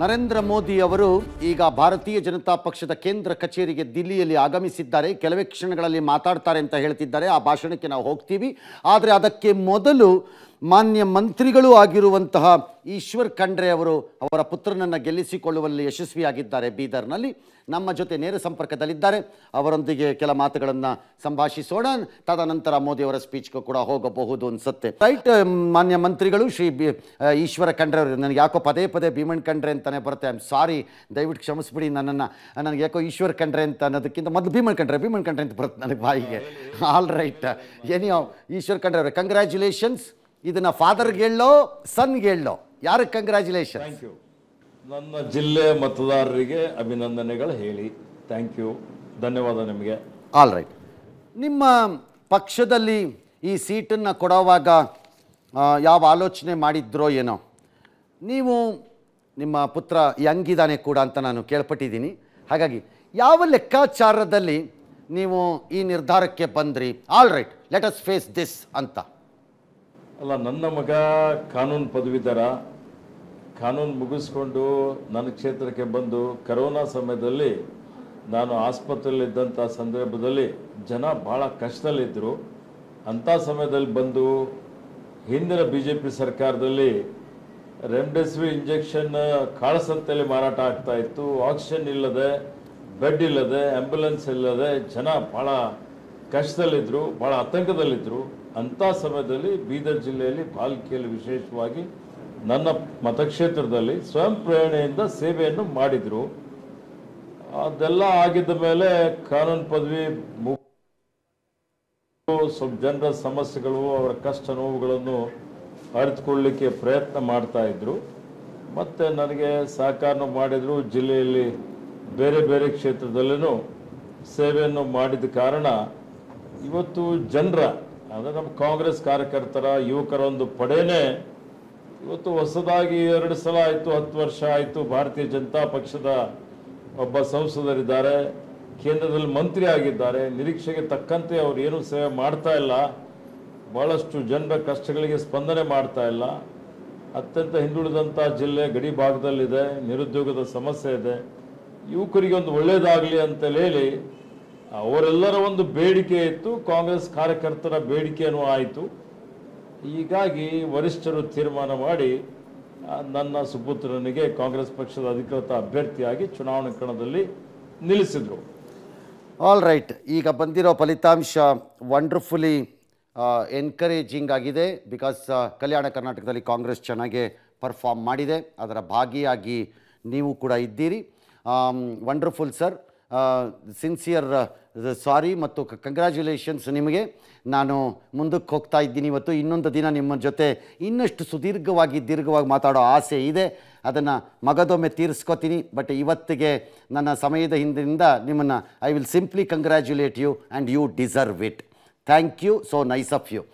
ನರೇಂದ್ರ ಮೋದಿ ಅವರು ಈಗ ಭಾರತೀಯ ಜನತಾ ಪಕ್ಷದ ಕೇಂದ್ರ ಕಚೇರಿಗೆ ದಿಲ್ಲಿಯಲ್ಲಿ ಆಗಮಿಸಿದ್ದಾರೆ ಕೆಲವೇ ಕ್ಷಣಗಳಲ್ಲಿ ಮಾತಾಡ್ತಾರೆ ಅಂತ ಹೇಳ್ತಿದ್ದಾರೆ ಆ ಭಾಷಣಕ್ಕೆ ನಾವು ಹೋಗ್ತೀವಿ ಆದರೆ ಅದಕ್ಕೆ ಮೊದಲು ಮಾನ್ಯ ಮಂತ್ರಿಗಳೂ ಆಗಿರುವಂತಹ ಈಶ್ವರ್ ಖಂಡ್ರೆ ಅವರು ಅವರ ಪುತ್ರನನ್ನು ಗೆಲ್ಲಿಸಿಕೊಳ್ಳುವಲ್ಲಿ ಯಶಸ್ವಿಯಾಗಿದ್ದಾರೆ ಬೀದರ್ನಲ್ಲಿ ನಮ್ಮ ಜೊತೆ ನೇರ ಸಂಪರ್ಕದಲ್ಲಿದ್ದಾರೆ ಅವರೊಂದಿಗೆ ಕೆಲ ಮಾತುಗಳನ್ನು ಸಂಭಾಷಿಸೋಣ ತದನಂತರ ಮೋದಿಯವರ ಸ್ಪೀಚ್ಗೂ ಕೂಡ ಹೋಗಬಹುದು ಅನಿಸುತ್ತೆ ರೈಟ್ um, ಮಾನ್ಯ ಮಂತ್ರಿಗಳು ಶ್ರೀ ಬಿ ಈಶ್ವರ ಖಂಡ್ರೆ ಅವರು ನನಗೆ ಯಾಕೋ ಪದೇ ಪದೇ ಭೀಮಣ್ ಖಂಡ್ರೆ ಅಂತಲೇ ಬರುತ್ತೆ ಐ ಆಮ್ ಸಾರಿ ದಯವಿಟ್ಟು ಕ್ಷಮಿಸ್ಬಿಡಿ ನನ್ನನ್ನು ನನಗೆ ಯಾಕೋ ಈಶ್ವರ್ ಖಂಡ್ರೆ ಅಂತ ಅನ್ನೋದಕ್ಕಿಂತ ಮೊದಲು ಭೀಮಣ್ ಖಂಡ್ರೆ ಭೀಮಣ್ ಖಂಡ್ರೆ ಅಂತ ಬರುತ್ತೆ ನನಗೆ ಬಾಯಿಗೆ all right any Eshwar Khandre ಅವರೇ ಕಂಗ್ರ್ಯಾಚುಲೇಷನ್ಸ್ ಇದನ್ನ ಫಾದರ್ಗೆ ಹೇಳೋ ಸನ್ಗೆ ಹೇಳೋ ಯಾರಿಗೆ ಕಂಗ್ರ್ಯಾಚುಲೇಷನ್ ಥ್ಯಾಂಕ್ ಯು ನನ್ನ ಜಿಲ್ಲೆ ಮತದಾರರಿಗೆ ಅಭಿನಂದನೆಗಳು ಹೇಳಿ ಥ್ಯಾಂಕ್ ಯು ಧನ್ಯವಾದ ನಿಮಗೆ ಆಲ್ ರೈಟ್ ನಿಮ್ಮ ಪಕ್ಷದಲ್ಲಿ ಈ ಸೀಟನ್ನು ಕೊಡೋವಾಗ ಯಾವ ಆಲೋಚನೆ ಮಾಡಿದ್ರೋ ಏನೋ ನೀವು ನಿಮ್ಮ ಪುತ್ರ ಇದ್ದಾನೆ ಕೂಡ ಅಂತ ನಾನು ಕೇಳ್ಪಟ್ಟಿದ್ದೀನಿ ಹಾಗಾಗಿ ಯಾವ ಲೆಕ್ಕಾಚಾರದಲ್ಲಿ ನೀವು ಈ ನಿರ್ಧಾರಕ್ಕೆ ಬಂದ್ರಿ all right let us face this ಅಂತ ಅಲ್ಲ ನನ್ನ ಮಗ ಕಾನೂನು ಪದವೀಧರ ಕಾನೂನು ಮುಗಿಸ್ಕೊಂಡು ನನ್ನ ಕ್ಷೇತ್ರಕ್ಕೆ ಬಂದು ಕರೋನಾ ಸಮಯದಲ್ಲಿ ನಾನು ಆಸ್ಪತ್ರೆಯಲ್ಲಿದ್ದಂಥ ಸಂದರ್ಭದಲ್ಲಿ ಜನ ಭಾಳ ಕಷ್ಟದಲ್ಲಿದ್ದರು ಅಂಥ ಸಮಯದಲ್ಲಿ ಬಂದು ಹಿಂದಿನ ಬಿ ಜೆ ಪಿ ಸರ್ಕಾರದಲ್ಲಿ ರೆಮ್ಡೆಸಿವಿರ್ ಇಂಜೆಕ್ಷನ್ ಕಾಳಸಂತೆಯಲ್ಲಿ ಮಾರಾಟ ಆಗ್ತಾ ಇತ್ತು ಆಕ್ಸಿಜನ್ ಇಲ್ಲದೆ ಬೆಡ್ ಇಲ್ಲದೆ ಆ್ಯಂಬುಲೆನ್ಸ್ ಇಲ್ಲದೆ ಜನ ಭಾಳ ಕಷ್ಟದಲ್ಲಿದ್ದರು ಭಾಳ ಆತಂಕದಲ್ಲಿದ್ದರು ಅಂಥ ಸಮಯದಲ್ಲಿ ಬೀದರ್ ಜಿಲ್ಲೆಯಲ್ಲಿ ಪಾಲಿಕೆಯಲ್ಲಿ ವಿಶೇಷವಾಗಿ ನನ್ನ ಮತಕ್ಷೇತ್ರದಲ್ಲಿ ಸ್ವಯಂ ಪ್ರೇರಣೆಯಿಂದ ಸೇವೆಯನ್ನು ಮಾಡಿದರು ಅದೆಲ್ಲ ಆಗಿದ್ದ ಮೇಲೆ ಕಾನೂನು ಪದವಿ ಸ್ವಲ್ಪ ಜನರ ಸಮಸ್ಯೆಗಳು ಅವರ ಕಷ್ಟ ನೋವುಗಳನ್ನು ಅರಿತುಕೊಳ್ಳಲಿಕ್ಕೆ ಪ್ರಯತ್ನ ಮಾಡ್ತಾ ಇದ್ರು ಮತ್ತು ನನಗೆ ಸಹಕಾರ ಮಾಡಿದರು ಜಿಲ್ಲೆಯಲ್ಲಿ ಬೇರೆ ಬೇರೆ ಕ್ಷೇತ್ರದಲ್ಲೂ ಸೇವೆಯನ್ನು ಮಾಡಿದ ಕಾರಣ ಇವತ್ತು ಜನರ ಅಂದರೆ ನಮ್ಮ ಕಾಂಗ್ರೆಸ್ ಕಾರ್ಯಕರ್ತರ ಯುವಕರ ಒಂದು ಪಡೆನೇ ಇವತ್ತು ಹೊಸದಾಗಿ ಎರಡು ಸಲ ಆಯಿತು ಹತ್ತು ವರ್ಷ ಆಯಿತು ಭಾರತೀಯ ಜನತಾ ಪಕ್ಷದ ಒಬ್ಬ ಸಂಸದರಿದ್ದಾರೆ ಕೇಂದ್ರದಲ್ಲಿ ಮಂತ್ರಿ ಆಗಿದ್ದಾರೆ ನಿರೀಕ್ಷೆಗೆ ತಕ್ಕಂತೆ ಅವರು ಏನೂ ಸೇವೆ ಮಾಡ್ತಾ ಇಲ್ಲ ಭಾಳಷ್ಟು ಜನರ ಕಷ್ಟಗಳಿಗೆ ಸ್ಪಂದನೆ ಮಾಡ್ತಾ ಇಲ್ಲ ಅತ್ಯಂತ ಹಿಂದುಳಿದಂಥ ಜಿಲ್ಲೆ ಗಡಿ ಭಾಗದಲ್ಲಿದೆ ನಿರುದ್ಯೋಗದ ಸಮಸ್ಯೆ ಇದೆ ಯುವಕರಿಗೆ ಒಂದು ಒಳ್ಳೆಯದಾಗಲಿ ಅಂತೇಳಿ ಅವರೆಲ್ಲರ ಒಂದು ಬೇಡಿಕೆ ಇತ್ತು ಕಾಂಗ್ರೆಸ್ ಕಾರ್ಯಕರ್ತರ ಬೇಡಿಕೆಯೂ ಆಯಿತು ಹೀಗಾಗಿ ವರಿಷ್ಠರು ತೀರ್ಮಾನ ಮಾಡಿ ನನ್ನ ಸುಪುತ್ರನಿಗೆ ಕಾಂಗ್ರೆಸ್ ಪಕ್ಷದ ಅಧಿಕೃತ ಅಭ್ಯರ್ಥಿಯಾಗಿ ಚುನಾವಣಾ ಕಣದಲ್ಲಿ ನಿಲ್ಲಿಸಿದರು ಆಲ್ ರೈಟ್ ಈಗ ಬಂದಿರೋ ಫಲಿತಾಂಶ ವಂಡರ್ಫುಲಿ ಎನ್ಕರೇಜಿಂಗ್ ಆಗಿದೆ ಬಿಕಾಸ್ ಕಲ್ಯಾಣ ಕರ್ನಾಟಕದಲ್ಲಿ ಕಾಂಗ್ರೆಸ್ ಚೆನ್ನಾಗಿ ಪರ್ಫಾರ್ಮ್ ಮಾಡಿದೆ ಅದರ ಭಾಗಿಯಾಗಿ ನೀವು ಕೂಡ ಇದ್ದೀರಿ wonderful sir sincere sorry uh, ಮತ್ತು ಕಂಗ್ರ್ಯಾಚುಲೇಷನ್ಸ್ ನಿಮಗೆ ನಾನು ಮುಂದಕ್ಕೆ ಹೋಗ್ತಾ ಇದ್ದೀನಿ ಇವತ್ತು ಇನ್ನೊಂದು ದಿನ ನಿಮ್ಮ ಜೊತೆ ಇನ್ನಷ್ಟು ಸುದೀರ್ಘವಾಗಿ ದೀರ್ಘವಾಗಿ ಮಾತಾಡೋ ಆಸೆ ಇದೆ ಅದನ್ನು ಮಗದೊಮ್ಮೆ ತೀರಿಸ್ಕೋತೀನಿ ಬಟ್ ಇವತ್ತಿಗೆ ನನ್ನ ಸಮಯದ ಹಿಂದಿನಿಂದ ನಿಮ್ಮನ್ನು I will simply congratulate you and you deserve it thank you so nice of you